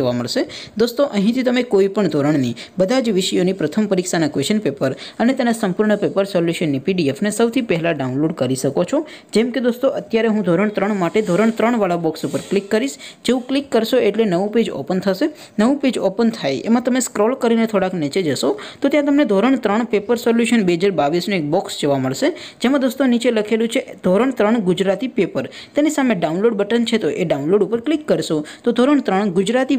જો તમને દોસ્તો અહીંથી તમે કોઈપણ ધોરણની બધા જ વિષયોની પ્રથમ પરીક્ષાના ક્વેશ્ચન પેપર અને તેના સંપૂર્ણ પેપર સોલ્યુશનની પીડીએફ ને સૌથી પહેલા ડાઉનલોડ કરી શકો છો જેમ કે દોસ્તો અત્યારે હું ધોરણ 3 માટે ધોરણ 3 વાળા બોક્સ ઉપર ક્લિક કરીશ જે હું ક્લિક કરશો એટલે નવું પેજ ઓપન થશે નવું પેજ ઓપન થાય એમાં તમે સ્ક્રોલ કરીને થોડાક નીચે જશો તો ત્યાં તમને ધોરણ 3 પેપર સોલ્યુશન 2022 નો એક બોક્સ જોવા મળશે જેમાં દોસ્તો નીચે લખેલું છે ધોરણ 3 ગુજરાતી પેપર તેની સામે ડાઉનલોડ બટન છે તો એ ડાઉનલોડ ઉપર ક્લિક કરશો તો ધોરણ 3 ગુજરાતી